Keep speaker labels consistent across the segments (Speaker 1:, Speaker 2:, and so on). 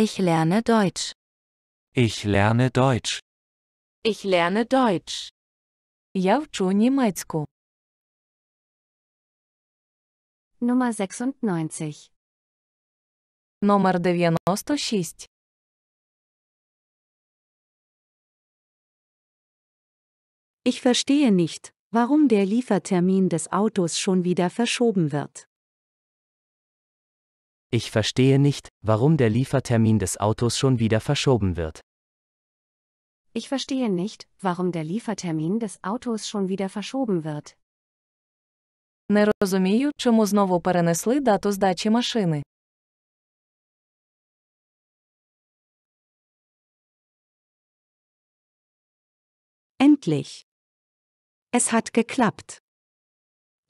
Speaker 1: Ich lerne Deutsch. Ich lerne Deutsch. Ich lerne Deutsch. Я вчу німецьку. Nummer 96. Номер 96. Ich verstehe nicht, warum der Liefertermin des Autos schon wieder verschoben wird.
Speaker 2: Ich verstehe nicht, warum der Liefertermin des Autos schon wieder verschoben wird.
Speaker 3: Ich verstehe nicht, warum der Liefertermin des Autos
Speaker 1: schon wieder verschoben wird. Не розумію, чому знову перенесли дату здачі машини. Endlich. Es hat geklappt.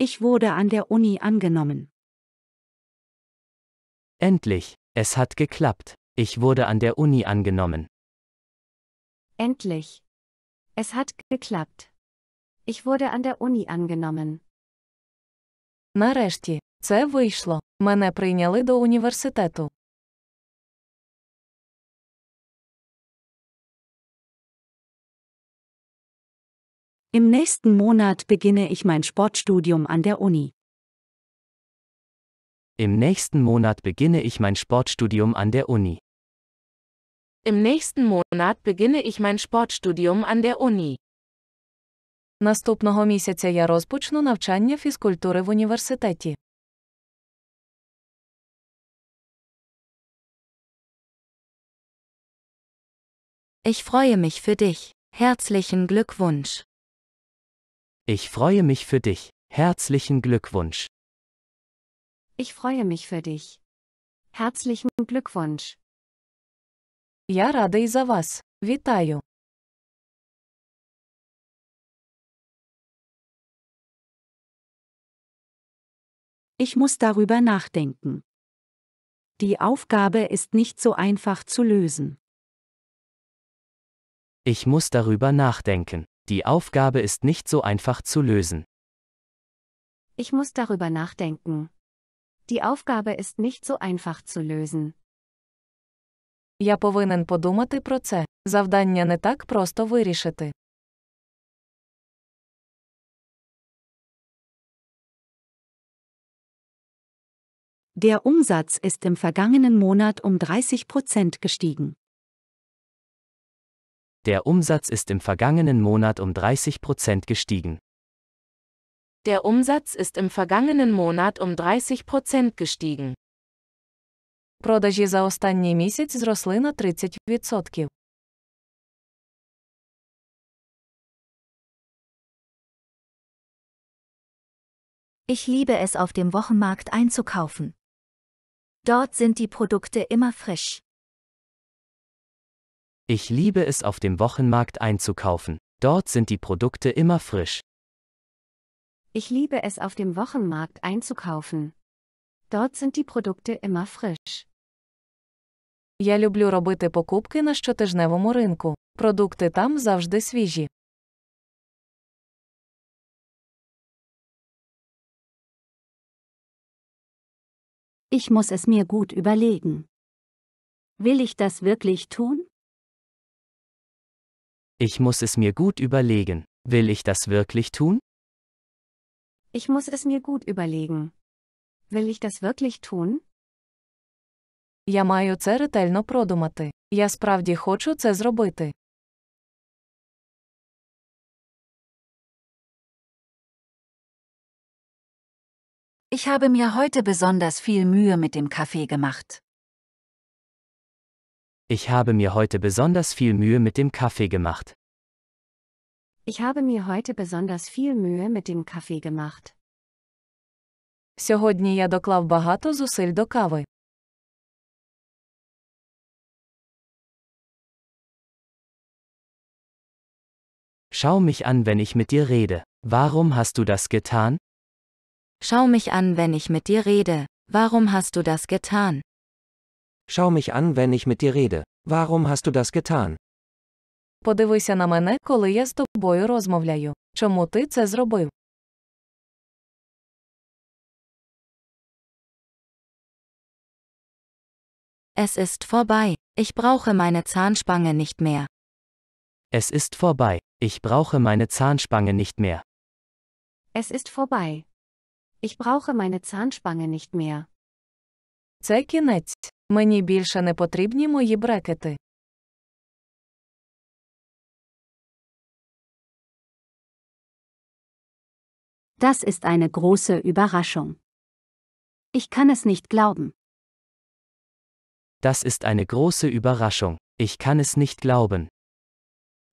Speaker 1: Ich wurde an der Uni angenommen. Endlich, es hat geklappt. Ich wurde an der Uni angenommen. Endlich. Es hat geklappt.
Speaker 3: Ich wurde an der Uni angenommen. Нарешті, це вийшло.
Speaker 1: Мене прийняли до університету. Im nächsten Monat beginne ich mein Sportstudium an der Uni.
Speaker 2: Im nächsten Monat beginne ich mein Sportstudium an der Uni.
Speaker 4: Im nächsten Monat beginne ich mein Sportstudium an der Uni.
Speaker 1: Наступного місяця я розпочну навчання фізкультури в університеті. Ich freue mich für dich. Herzlichen Glückwunsch.
Speaker 2: Ich freue mich für dich. Herzlichen Glückwunsch.
Speaker 1: Ich freue mich für dich. Herzlichen Glückwunsch. Я рада і за вас. Вітаю. Ich muss darüber nachdenken. Die Aufgabe ist nicht so einfach zu lösen.
Speaker 2: Ich muss darüber nachdenken. Die Aufgabe ist nicht so einfach zu lösen.
Speaker 3: Ich muss darüber nachdenken. Die Aufgabe ist nicht so einfach zu lösen. Я повинен
Speaker 1: подумати про це. Завдання не так просто вирішити. Der Umsatz ist im vergangenen Monat um 30 gestiegen.
Speaker 2: Der Umsatz ist im vergangenen Monat um 30 Prozent gestiegen.
Speaker 4: Der Umsatz ist im vergangenen Monat um 30%
Speaker 1: gestiegen. Продажі за останній місяць зросли на 30%. Ich liebe es auf dem Wochenmarkt einzukaufen. Dort sind die Produkte immer frisch.
Speaker 2: Ich liebe es auf dem Wochenmarkt einzukaufen. Dort sind die Produkte immer
Speaker 1: frisch.
Speaker 3: Ich liebe es, auf dem Wochenmarkt einzukaufen. Dort sind die Produkte immer frisch. Я люблю робити покупки
Speaker 1: на щотижневому ринку. Продукти там завжди свіжі. Ich muss es mir gut überlegen. Will ich das wirklich tun?
Speaker 2: Ich muss es mir gut überlegen. Will ich das wirklich tun?
Speaker 1: Ich muss es mir gut überlegen. Will ich das wirklich tun? Я маю це ретельно продумати. Я справді хочу це зробити. Ich habe mir heute besonders viel Mühe mit dem Kaffee gemacht. Ich habe mir
Speaker 2: heute besonders viel Mühe mit dem Kaffee gemacht.
Speaker 3: Ich habe mir heute
Speaker 1: besonders viel Mühe mit dem Kaffee gemacht. Сьогодні я доклав багато зусиль до кави. Schau mich an, wenn ich mit dir
Speaker 2: rede. Warum hast du das getan?
Speaker 1: Schau mich an, wenn ich mit dir rede.
Speaker 2: Warum hast du das getan? Schau mich an, wenn ich mit dir rede. Warum hast
Speaker 1: du das getan? Подивися на мене, коли я з тобою розмовляю. Чому ти це зробив? Es ist vorbei. Ich brauche meine
Speaker 3: Zahnspange nicht mehr.
Speaker 2: Es ist vorbei. Ich brauche meine Zahnspange nicht mehr.
Speaker 3: Es ist vorbei. Ich brauche meine Zahnspange nicht mehr.
Speaker 1: Це кінець. Мені більше не потрібні мої брекети. Das ist eine große Überraschung. Ich kann es nicht glauben.
Speaker 2: Das ist eine große Überraschung. Ich kann es nicht glauben.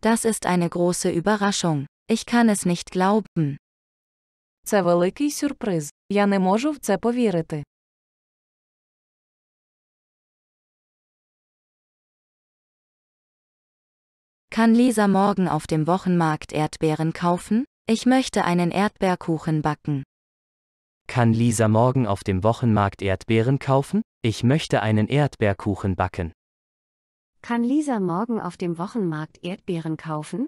Speaker 3: Das ist eine große Überraschung. Ich kann es nicht
Speaker 1: glauben. Це великий сюрприз. Я не можу в це повірити. Kann Lisa morgen auf dem Wochenmarkt Erdbeeren kaufen?
Speaker 3: Ich möchte einen Erdbeerkuchen backen.
Speaker 2: Kann Lisa morgen auf dem Wochenmarkt Erdbeeren kaufen? Ich möchte einen Erdbeerkuchen backen.
Speaker 3: Kann Lisa morgen auf dem Wochenmarkt Erdbeeren kaufen?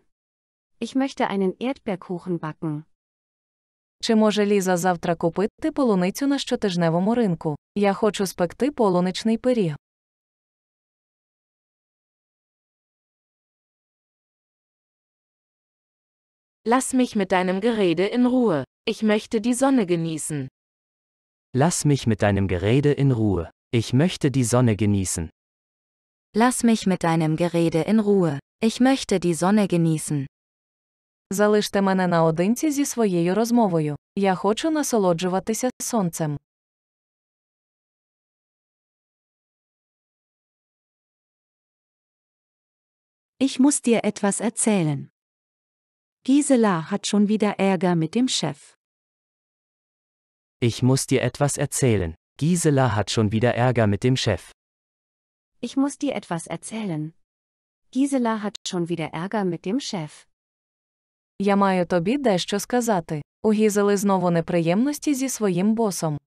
Speaker 3: Ich möchte einen Erdbeerkuchen backen. Чи може Ліза завтра купити полуницю на щотижневому ринку?
Speaker 1: Я хочу спекти полуничний пиріг. Lass mich mit deinem Gerede in Ruhe. Ich möchte die Sonne genießen. Lass mich mit
Speaker 2: deinem Gerede in Ruhe. Ich möchte die Sonne genießen.
Speaker 4: Lass mich mit deinem
Speaker 3: Gerede in Ruhe. Ich möchte die Sonne genießen. Залиште мене наодинці
Speaker 1: зі своєю розмовою. Я хочу насолоджуватися сонцем. Ich muss dir etwas erzählen. Gisela hat schon
Speaker 3: wieder Ärger mit dem Chef.
Speaker 2: Ich muss dir etwas erzählen. Gisela hat schon wieder Ärger mit dem Chef.
Speaker 3: Ich muss dir etwas erzählen. Gisela hat schon wieder Ärger mit dem Chef. Я маю тобі дещо
Speaker 1: сказати. У Гізели знову неприємності зі своїм босом.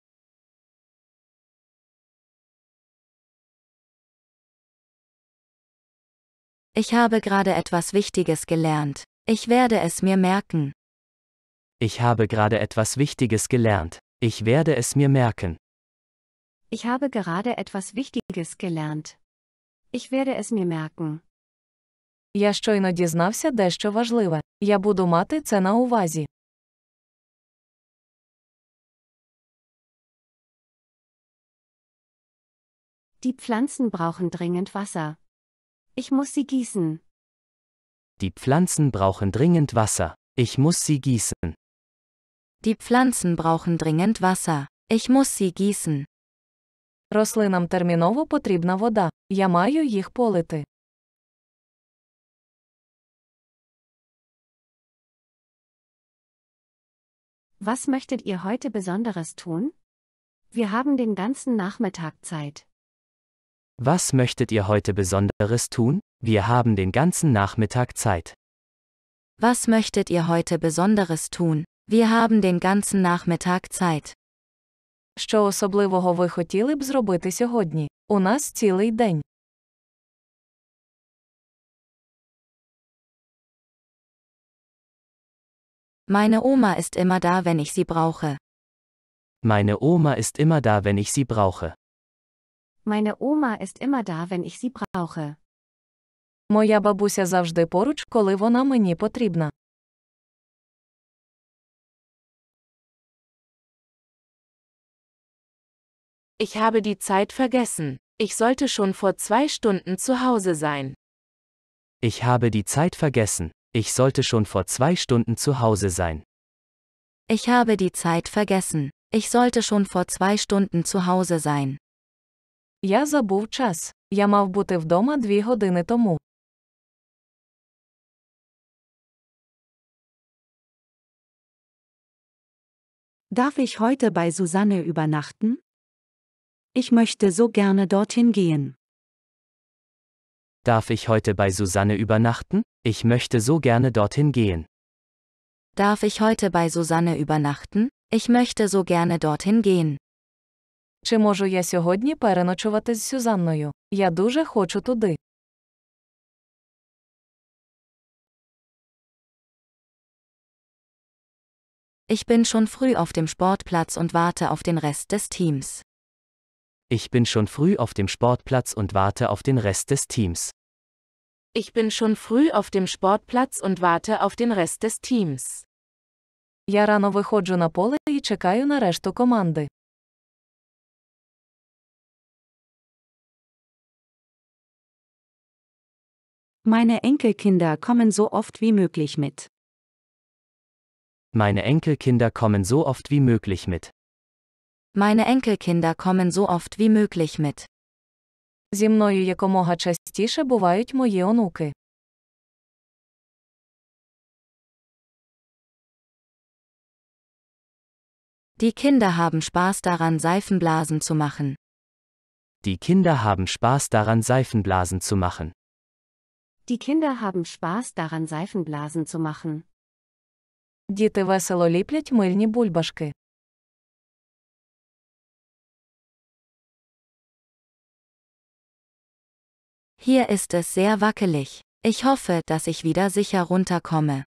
Speaker 1: Ich habe gerade etwas Wichtiges gelernt. Ich werde es mir merken.
Speaker 2: Ich habe gerade etwas Wichtiges gelernt. Ich werde es mir merken.
Speaker 3: Ich habe gerade etwas Wichtiges gelernt. Ich werde es mir merken.
Speaker 1: Я щойно дізнався дещо важливе. Я буду мати це на увазі. Die Pflanzen brauchen dringend Wasser. Ich
Speaker 3: muss sie gießen.
Speaker 2: Die Pflanzen brauchen dringend Wasser. Ich muss sie
Speaker 1: gießen.
Speaker 3: Die Pflanzen brauchen dringend Wasser. Ich muss sie gießen.
Speaker 1: Рослинам терміново потрібна вода. Я маю їх полити. Was möchtet ihr heute Besonderes tun? Wir haben
Speaker 3: den ganzen Nachmittag Zeit.
Speaker 2: Was möchtet ihr heute Besonderes tun? Wir haben den ganzen Nachmittag Zeit.
Speaker 3: Was möchtet ihr heute Besonderes tun? Wir haben den ganzen Nachmittag Zeit. Що особливого
Speaker 1: ви хотіли б зробити сьогодні? У нас цілий день. Meine Oma ist immer da, wenn ich sie brauche. Meine Oma ist immer da, wenn ich
Speaker 2: sie brauche.
Speaker 3: Meine Oma ist immer da, wenn ich sie brauche.
Speaker 1: Моя бабуся завжди поруч, коли вона мені потрібна. Ich habe die Zeit vergessen. Ich sollte schon vor zwei Stunden zu Hause sein.
Speaker 2: Ich habe die Zeit vergessen. Ich sollte schon vor zwei Stunden zu Hause sein.
Speaker 3: Ich habe die Zeit vergessen. Ich sollte schon vor zwei Stunden zu
Speaker 1: Hause sein. Я забув час. Я мав бути вдома дві години тому. Darf ich heute bei Susanne übernachten? Ich möchte so gerne dorthin gehen. Darf ich
Speaker 2: heute bei Susanne übernachten? Ich möchte so gerne dorthin gehen.
Speaker 3: Darf ich heute bei Susanne übernachten? Ich möchte so gerne dorthin gehen. Чи
Speaker 1: можу я сьогодні переночувати з Сюзанною? Я дуже хочу туди. Ich bin schon früh auf dem Sportplatz und warte auf den Rest des Teams.
Speaker 2: Ich bin schon früh auf dem Sportplatz und warte auf den Rest des Teams.
Speaker 4: Ich bin schon früh auf dem Sportplatz und warte auf den Rest des Teams.
Speaker 1: Я рано виходжу на поле і чекаю на решту команди. Meine Enkelkinder kommen so oft wie möglich mit.
Speaker 2: Meine Enkelkinder kommen so oft wie möglich mit.
Speaker 3: Meine Enkelkinder
Speaker 1: kommen so oft wie möglich mit. Зі мною якомога частіше бувають мої онуки. Die Kinder haben Spaß daran, Seifenblasen
Speaker 3: zu
Speaker 2: machen. Die Kinder haben Spaß daran, Seifenblasen zu machen.
Speaker 3: Die Kinder haben Spaß daran, Seifenblasen zu machen. Діти
Speaker 1: весело ліплять мильні бульбашки. Hier ist es sehr wackelig. Ich hoffe, dass ich wieder sicher runterkomme.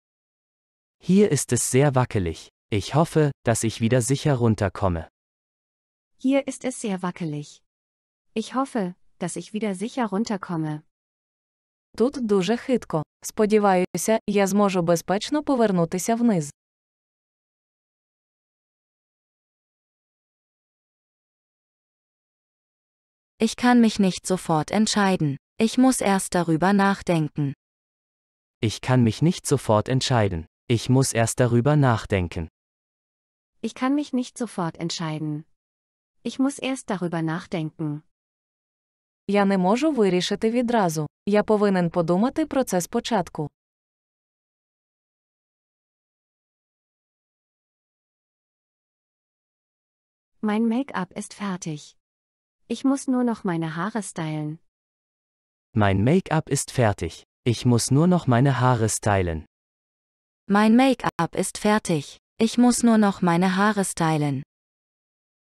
Speaker 1: Hier ist es
Speaker 2: sehr wackelig. Ich hoffe, dass ich wieder sicher runterkomme.
Speaker 3: Hier ist es sehr wackelig. Ich hoffe, dass ich wieder sicher runterkomme.
Speaker 1: Тут дуже хитко. Сподіваюся, я зможу безпечно повернутися вниз. Ich kann mich nicht sofort entscheiden. Ich muss erst darüber
Speaker 2: nachdenken. Ich kann mich nicht sofort entscheiden. Ich muss erst darüber nachdenken.
Speaker 3: Ich kann mich nicht sofort entscheiden. Ich muss erst darüber nachdenken. Я не можу вирішити відразу. Я повинен
Speaker 1: подумати про це спочатку. Mein Make-up ist fertig. Ich muss nur noch meine Haare stylen. Mein Make-up ist
Speaker 2: fertig. Ich muss nur noch meine Haare stylen.
Speaker 3: Mein Make-up ist fertig. Ich muss nur noch meine Haare stylen.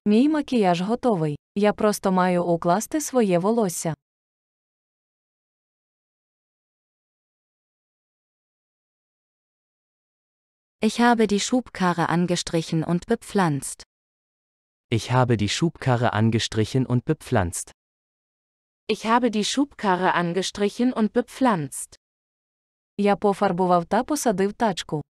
Speaker 3: Мій макіяж готовий.
Speaker 1: Я просто маю укласти своє волосся. Ich habe die Schubkarre angestrichen und bepflanzt. Ich habe die Schubkarre
Speaker 2: angestrichen und bepflanzt.
Speaker 4: Ich habe die Schubkarre angestrichen und
Speaker 1: bepflanzt. Я пофарбував та посадив тачку.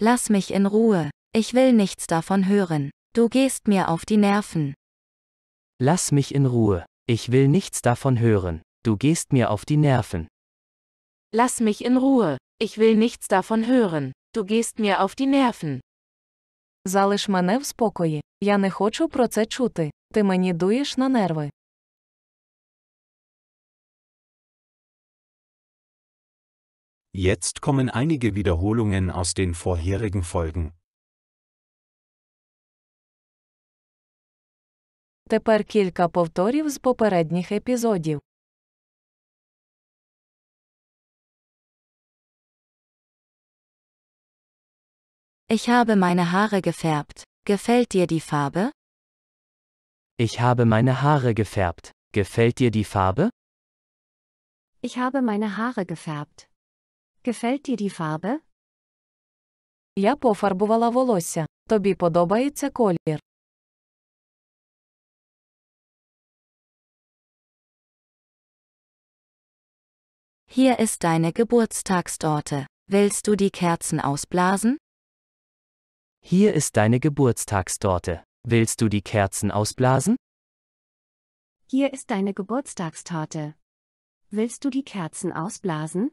Speaker 1: Lass mich in Ruhe. Ich will nichts davon hören. Du gehst mir auf die Nerven.
Speaker 2: Lass mich in Ruhe. Ich will nichts davon hören. Du gehst mir auf die Nerven.
Speaker 4: Lass mich in Ruhe, ich will nichts davon hören. Du gehst mir auf die Nerven. Залиш мене в спокої. Я не хочу про це
Speaker 1: чути. Ти мені дуєш на нерви. Jetzt kommen einige Wiederholungen aus den vorherigen Folgen. Тепер кілька повторів з попередніх епізодів. Ich habe meine Haare gefärbt. Gefällt dir die Farbe?
Speaker 2: Ich habe meine Haare gefärbt. Gefällt dir die Farbe?
Speaker 3: Ich habe meine Haare gefärbt. Gefällt dir die Farbe?
Speaker 1: Я пофарбувала волосся. Тобі подобається колір? Hier ist deine Geburtstagstorte. Willst du die Kerzen ausblasen?
Speaker 2: Hier ist deine Geburtstagstorte. Willst du die Kerzen ausblasen?
Speaker 3: Hier ist deine Geburtstagstorte. Willst
Speaker 1: du die Kerzen ausblasen?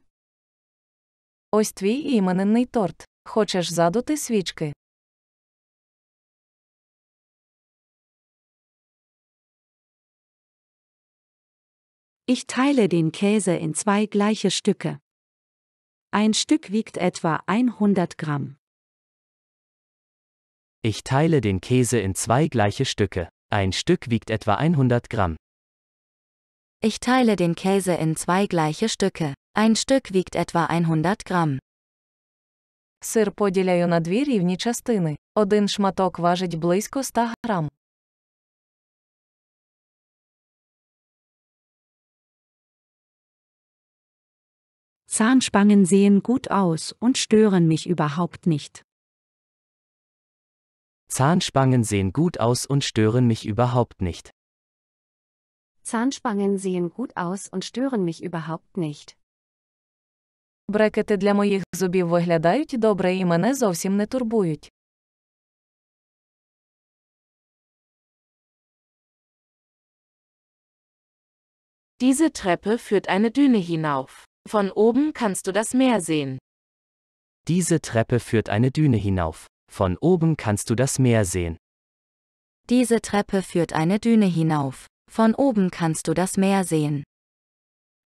Speaker 1: Ось твій іменинний торт. Хочеш задути свічки? Ich teile den Käse in zwei gleiche Stücke. Ein Stück wiegt etwa 100
Speaker 3: Gramm.
Speaker 2: Ich teile den Käse in zwei gleiche Stücke. Ein Stück wiegt etwa 100 Gramm.
Speaker 3: Ich teile den Käse in zwei gleiche Stücke. Ein Stück wiegt etwa 100 Gramm. Сир
Speaker 1: поділяю на дві рівні частини. Один шматок важить близько 100 грам. Zahnspangen sehen gut aus und stören mich überhaupt
Speaker 2: nicht. Zahnspangen sehen gut aus und stören mich überhaupt nicht.
Speaker 3: Zahnspangen sehen gut aus und stören mich
Speaker 1: überhaupt nicht. Брекети для моїх зубів виглядають добре і мене зовсім не турбують. Diese Treppe führt eine Düne hinauf. Von oben kannst du das Meer sehen. Diese Treppe
Speaker 2: führt eine Düne hinauf. Von oben kannst du das Meer sehen.
Speaker 4: Diese Treppe
Speaker 3: führt eine Düne hinauf. Von oben kannst du das Meer sehen.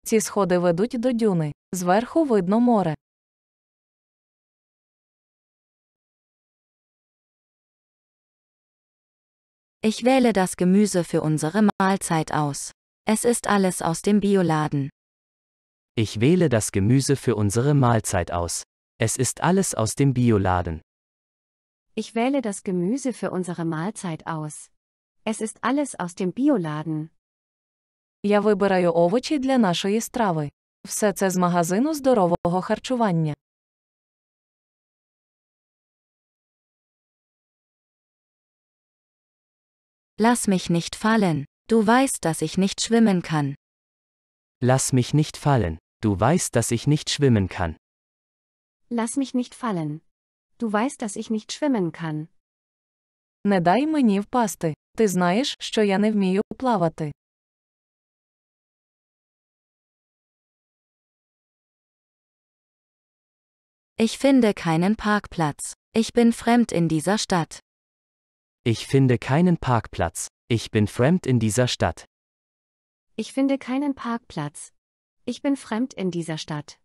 Speaker 3: Ці
Speaker 1: сходи ведуть до дюни. Зверху видно море. Ich wähle das Gemüse für unsere Mahlzeit aus. Es ist alles aus dem Bioladen.
Speaker 2: Ich wähle das Gemüse für unsere Mahlzeit aus. Es ist alles aus dem Bioladen.
Speaker 3: Ich wähle das Gemüse für unsere Mahlzeit aus. Es ist alles aus dem Bioladen. Я вибираю овочі для нашої страви.
Speaker 1: Все це з магазину здорового харчування. Lass mich nicht fallen. Du weißt, dass ich nicht schwimmen kann. Lass mich
Speaker 2: nicht fallen. Du weißt, dass ich nicht schwimmen kann.
Speaker 3: Lass mich nicht fallen.
Speaker 1: Du weißt, dass ich nicht schwimmen kann. Не дай мені впасти. Ти знаєш, що я не вмію плавати. Ich finde keinen Parkplatz. Ich bin fremd in dieser Stadt.
Speaker 2: Ich finde keinen Parkplatz. Ich bin fremd in dieser Stadt.
Speaker 3: Ich finde keinen Parkplatz. Ich bin fremd in dieser Stadt.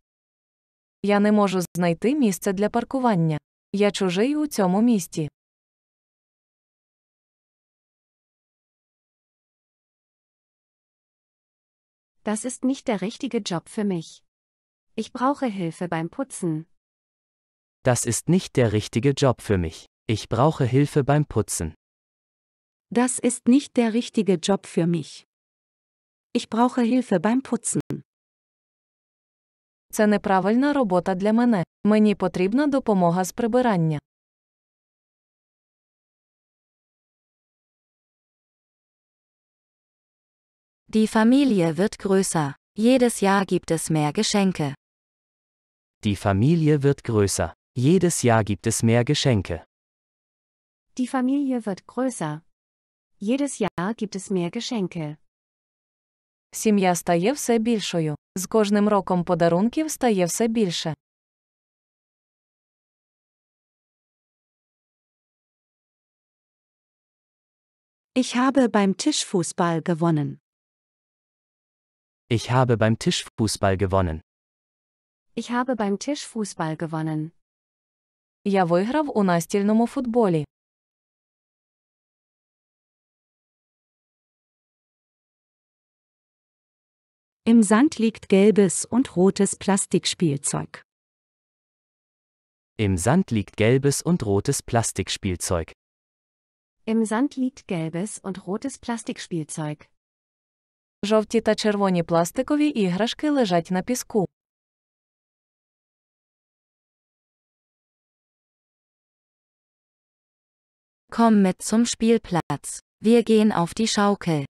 Speaker 3: Я не можу знайти місце для паркування.
Speaker 1: Я чужий у цьому місті. Das ist nicht der richtige Job für mich. Ich brauche Hilfe beim Putzen. Das ist
Speaker 2: nicht der richtige Job für mich. Ich brauche Hilfe beim Putzen.
Speaker 3: Das ist nicht der richtige Job für mich. Ich brauche Hilfe beim Putzen.
Speaker 1: Це неправильна робота для мене. Мені потрібна допомога з прибирання. Die Familie wird größer. Jedes Jahr
Speaker 3: gibt es mehr Geschenke.
Speaker 2: Die Familie wird größer. Jedes Jahr gibt es mehr Geschenke.
Speaker 3: Die Familie wird größer. Jedes Jahr gibt es mehr Geschenke. Сім'я стає все більшою, з
Speaker 1: кожним роком подарунків стає все більше. Ich habe beim Tischfußball gewonnen. Ich habe beim Tischfußball gewonnen. Ich habe beim Tischfußball gewonnen. Я виграв у настільному футболі. Im Sand liegt gelbes und rotes Plastikspielzeug. Im Sand
Speaker 2: liegt gelbes und rotes Plastikspielzeug.
Speaker 3: Im Sand liegt gelbes und
Speaker 1: rotes Plastikspielzeug. Жовті та червоні пластикові іграшки лежать на піску. Komm mit zum Spielplatz. Wir gehen
Speaker 3: auf die Schaukel.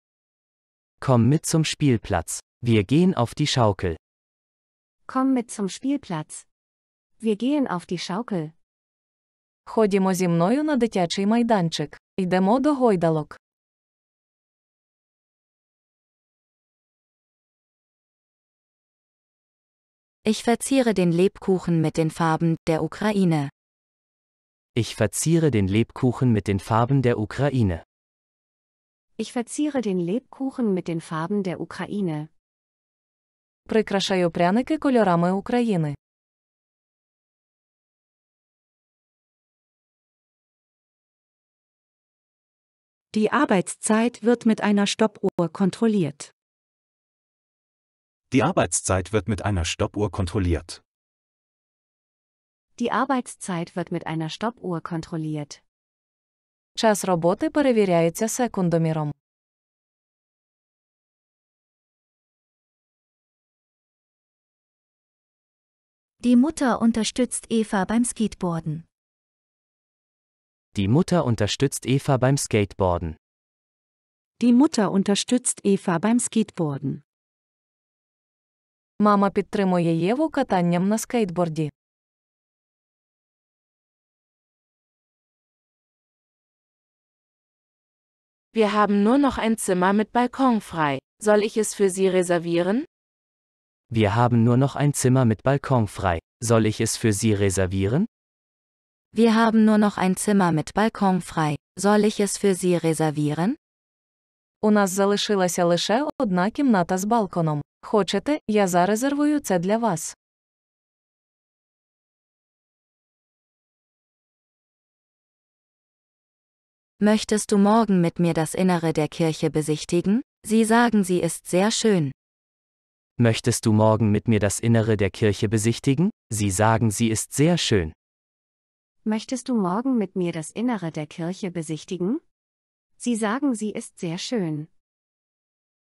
Speaker 2: Komm mit zum Spielplatz. Wir gehen auf die Schaukel.
Speaker 3: Komm mit zum Spielplatz. Wir gehen auf die Schaukel.
Speaker 1: Ходімо зі мною на дитячий майданчик. Йдемо до гойдалок. Ich verziere den Lebkuchen mit den Farben der Ukraine.
Speaker 2: Ich verziere den Lebkuchen mit den Farben der Ukraine.
Speaker 3: Ich verziere den Lebkuchen mit den Farben der Ukraine.
Speaker 1: Прикрашаю пряники кольорами України. Die Arbeitszeit wird mit einer Stoppuhr kontrolliert. Die Arbeitszeit wird mit einer Stoppuhr kontrolliert.
Speaker 3: Die Arbeitszeit wird
Speaker 1: mit einer Stoppuhr kontrolliert. Час роботи перевіряється секундоміром. Die Mutter unterstützt Eva beim Skateboarden.
Speaker 2: Die Mutter unterstützt Eva beim Skateboarden.
Speaker 1: Die Mutter unterstützt Eva beim Skateboarden. Мама підтримує Єву катанням на скейтборді. Wir haben nur noch ein Zimmer mit Balkon frei. Soll ich es für Sie reservieren?
Speaker 2: Wir haben nur noch ein Zimmer mit Balkon frei. Soll ich es für Sie reservieren?
Speaker 3: Wir haben nur noch ein Zimmer mit Balkon frei. Soll ich es für Sie reservieren? У нас залишилася лише одна кімната з балконом. Хочете, я
Speaker 1: зарезервую це для вас. Möchtest du morgen mit mir das Innere
Speaker 3: der Kirche besichtigen? Sie sagen, sie ist sehr schön.
Speaker 2: Möchtest du morgen mit mir das Innere der Kirche besichtigen? Sie sagen, sie ist sehr schön.
Speaker 3: Möchtest du morgen mit mir das Innere der Kirche besichtigen? Sie sagen, sie ist sehr schön.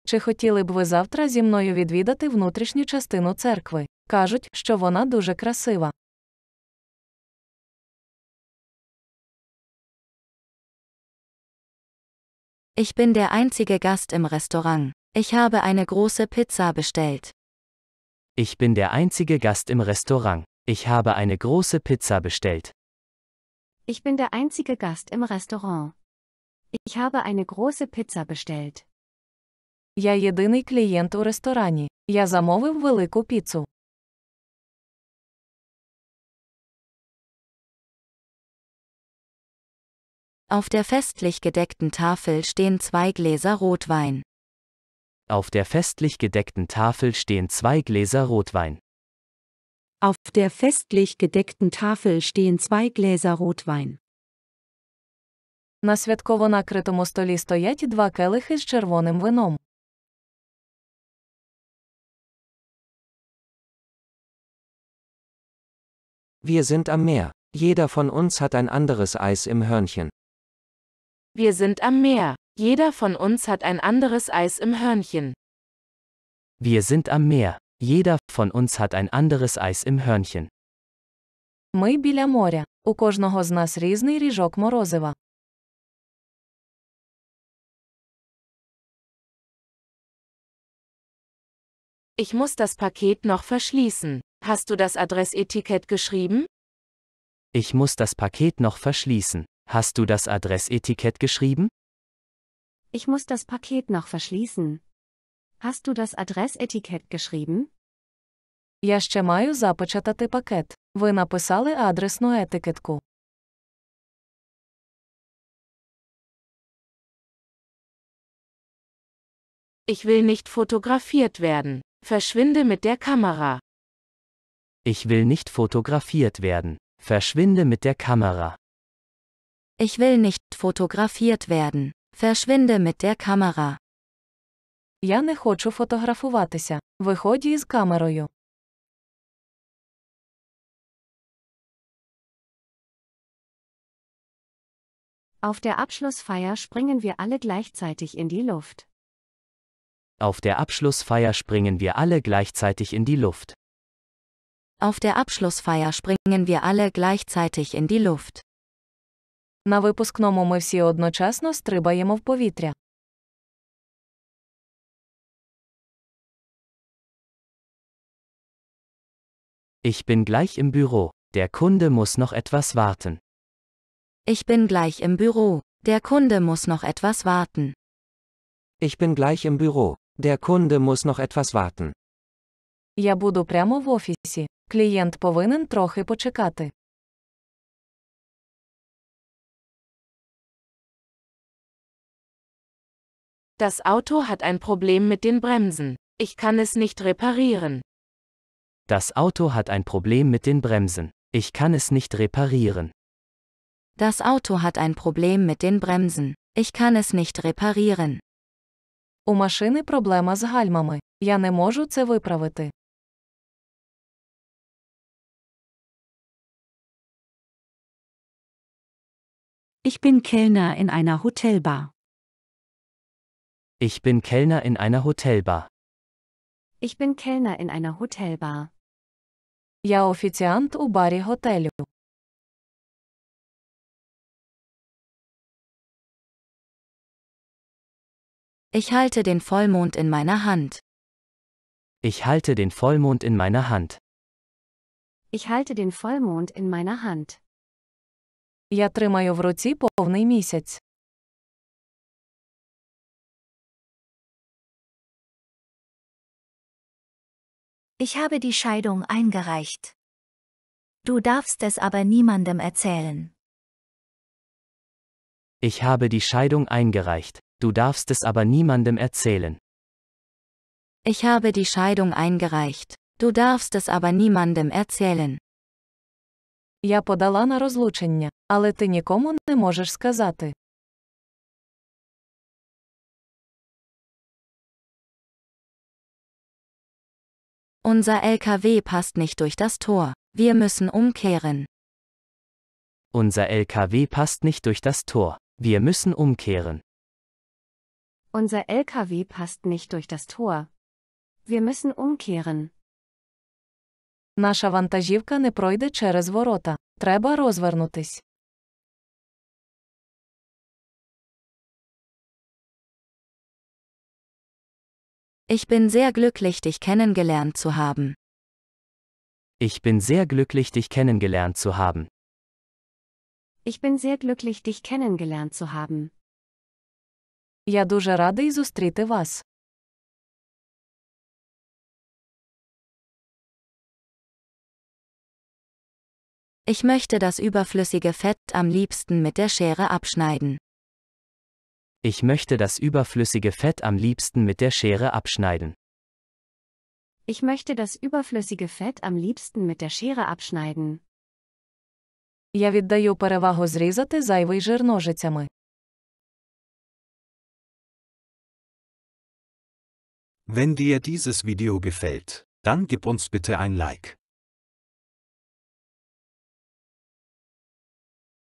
Speaker 3: Чи хотіли б ви завтра зі мною відвідати внутрішню
Speaker 1: частину церкви? Кажуть, що вона дуже красива. Ich bin der einzige Gast im Restaurant. Ich habe eine große Pizza bestellt.
Speaker 2: Ich bin der einzige Gast im Restaurant. Ich habe eine große Pizza bestellt.
Speaker 3: Ich bin der einzige Gast im Restaurant. Ich habe eine große
Speaker 1: Pizza bestellt. Я єдиний клієнт у ресторані. Я замовив велику піцу. Auf der festlich gedeckten Tafel stehen zwei
Speaker 3: Gläser Rotwein.
Speaker 2: Auf der festlich gedeckten Tafel stehen zwei Gläser Rotwein.
Speaker 3: Auf der festlich gedeckten Tafel stehen zwei
Speaker 1: Gläser Rotwein. На святково накритому столі стоять два келихи з червоним вином. Wir sind am Meer. Jeder
Speaker 2: von uns hat ein anderes Eis im Hörnchen.
Speaker 1: Wir sind am Meer. Jeder
Speaker 4: von uns hat ein anderes Eis im Hörnchen.
Speaker 2: Wir sind am Meer. Jeder von uns hat ein anderes Eis im Hörnchen.
Speaker 4: Ми біля моря. У
Speaker 1: кожного з нас різний ріжок морозива. Ich muss das Paket noch verschließen. Hast du das Adressetikett geschrieben? Ich muss
Speaker 2: das Paket noch verschließen. Hast du das Adressetikett geschrieben?
Speaker 3: Ich muss das Paket noch verschließen. Hast du das Adressetikett geschrieben?
Speaker 1: Я ще маю запечатати пакет. Ви написали адресну етикетку. Ich will nicht fotografiert werden. Verschwinde mit der
Speaker 4: Kamera.
Speaker 2: Ich will nicht fotografiert werden. Verschwinde mit der Kamera.
Speaker 3: Ich will nicht fotografiert werden. Verschwinde mit
Speaker 1: der Kamera. Я не хочу фотографуватися. Виходь із камерою. Auf der Abschlussfeier springen wir alle gleichzeitig
Speaker 3: in die Luft.
Speaker 2: Auf der Abschlussfeier springen wir alle gleichzeitig in die Luft.
Speaker 3: Auf der Abschlussfeier springen wir alle gleichzeitig in die
Speaker 1: Luft. На випускному ми всі одночасно стрибаємо в повітря. Ich bin gleich im Büro. Der Kunde muss noch etwas warten.
Speaker 3: Ich bin gleich im Büro. Der Kunde muss noch etwas warten.
Speaker 2: Ich bin gleich im Büro. Der Kunde muss noch etwas warten.
Speaker 1: Я буду прямо в офісі. Клієнт повинен трохи почекати. Das Auto hat ein Problem mit den Bremsen. Ich kann es nicht reparieren.
Speaker 2: Das Auto hat ein Problem mit den Bremsen. Ich kann es nicht reparieren.
Speaker 3: Das Auto hat ein Problem mit den Bremsen. Ich kann es nicht reparieren.
Speaker 1: У машини проблема з гальмами. Я не можу це виправити. Ich bin Kellner in einer Hotelbar.
Speaker 2: Ich bin Kellner in einer Hotelbar.
Speaker 1: Ich bin Kellner in einer Hotelbar. Я офіціант у барі готелю. Ich halte den Vollmond in meiner Hand. Ich halte den
Speaker 2: Vollmond in meiner Hand.
Speaker 1: Ich halte den Vollmond in meiner Hand. Я тримаю в руці повний місяць. Ich habe die Scheidung eingereicht. Du darfst es aber niemandem erzählen.
Speaker 2: Ich habe die Scheidung eingereicht, du darfst es aber niemandem erzählen.
Speaker 3: Ich habe die Scheidung eingereicht, du darfst es aber niemandem erzählen. Я подала на розлучення,
Speaker 1: але ти нікому не можеш сказати. Unser LKW passt nicht durch das Tor. Wir müssen umkehren.
Speaker 2: Unser LKW passt nicht durch das Tor. Wir müssen umkehren.
Speaker 3: Unser LKW passt nicht durch das Tor. Wir müssen umkehren.
Speaker 1: Наша вантажівка не пройде через ворота. Треба розвернутись. Ich bin sehr glücklich, dich kennengelernt zu haben.
Speaker 2: Ich bin sehr glücklich, dich kennengelernt zu haben.
Speaker 1: Ich bin sehr glücklich, dich kennengelernt zu haben. Я дуже радий зустріти вас. Ich möchte das überflüssige Fett am liebsten mit der Schere abschneiden.
Speaker 2: Ich möchte das überflüssige Fett am liebsten mit der Schere abschneiden.
Speaker 3: Ich möchte das überflüssige Fett am liebsten mit der Schere abschneiden. Я віддаю
Speaker 1: перевагу зрізати зайвий жир ножицями. Wenn dir dieses Video gefällt, dann gib uns bitte ein Like.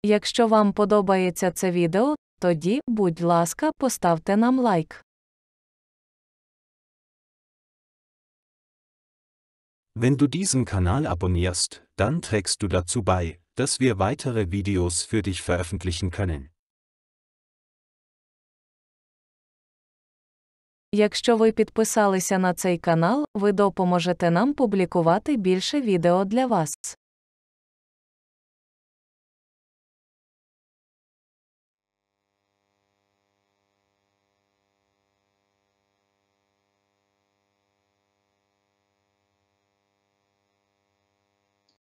Speaker 1: Якщо вам подобається це відео, тоді, будь ласка, поставте нам лайк. Wenn du diesen Kanal abonnierst, dann trägst du dazu bei, dass wir weitere Videos für dich veröffentlichen können.
Speaker 3: Якщо ви підписалися на цей канал, ви допоможете нам
Speaker 1: публікувати більше відео для вас.